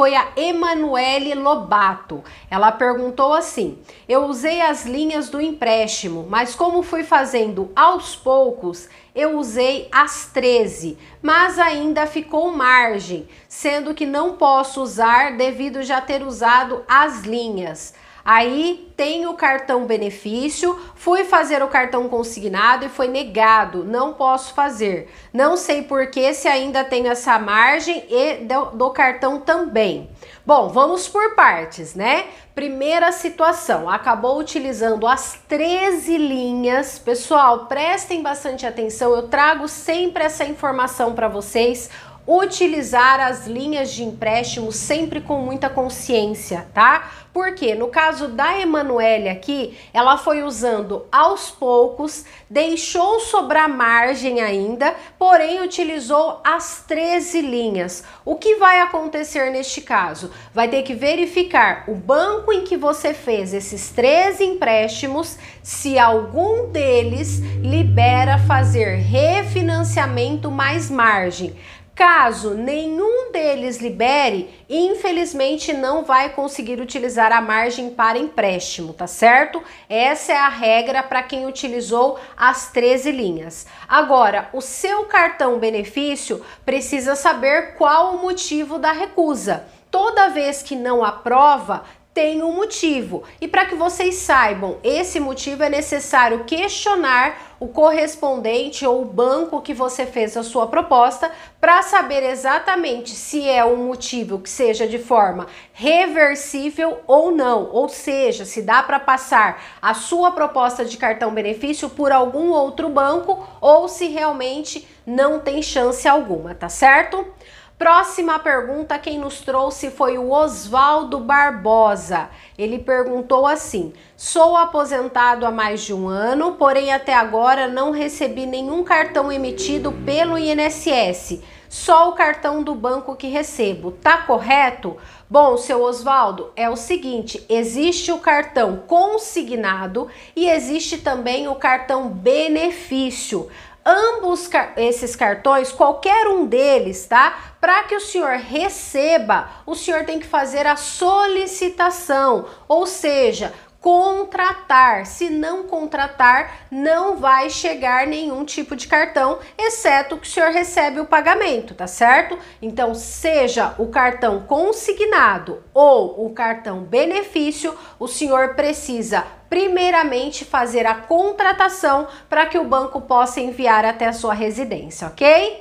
foi a Emanuele Lobato. Ela perguntou assim: Eu usei as linhas do empréstimo, mas como fui fazendo aos poucos, eu usei as 13, mas ainda ficou margem, sendo que não posso usar devido já ter usado as linhas. Aí tem o cartão benefício, fui fazer o cartão consignado e foi negado, não posso fazer. Não sei por que se ainda tem essa margem e do, do cartão também. Bom, vamos por partes, né? Primeira situação, acabou utilizando as 13 linhas. Pessoal, prestem bastante atenção, eu trago sempre essa informação para vocês utilizar as linhas de empréstimo sempre com muita consciência, tá? Porque no caso da Emanuele aqui, ela foi usando aos poucos, deixou sobrar margem ainda, porém utilizou as 13 linhas. O que vai acontecer neste caso? Vai ter que verificar o banco em que você fez esses 13 empréstimos, se algum deles libera fazer refinanciamento mais margem. Caso nenhum deles libere, infelizmente não vai conseguir utilizar a margem para empréstimo, tá certo? Essa é a regra para quem utilizou as 13 linhas. Agora, o seu cartão benefício precisa saber qual o motivo da recusa. Toda vez que não aprova, tem um motivo. E para que vocês saibam, esse motivo é necessário questionar o correspondente ou o banco que você fez a sua proposta para saber exatamente se é um motivo que seja de forma reversível ou não, ou seja, se dá para passar a sua proposta de cartão benefício por algum outro banco ou se realmente não tem chance alguma, tá certo? Próxima pergunta, quem nos trouxe foi o Oswaldo Barbosa. Ele perguntou assim: Sou aposentado há mais de um ano, porém até agora não recebi nenhum cartão emitido pelo INSS, só o cartão do banco que recebo. Tá correto? Bom, seu Oswaldo, é o seguinte: existe o cartão consignado e existe também o cartão benefício ambos esses cartões, qualquer um deles, tá? Para que o senhor receba, o senhor tem que fazer a solicitação, ou seja, contratar. Se não contratar, não vai chegar nenhum tipo de cartão, exceto que o senhor recebe o pagamento, tá certo? Então, seja o cartão consignado ou o cartão benefício, o senhor precisa primeiramente fazer a contratação para que o banco possa enviar até a sua residência, ok?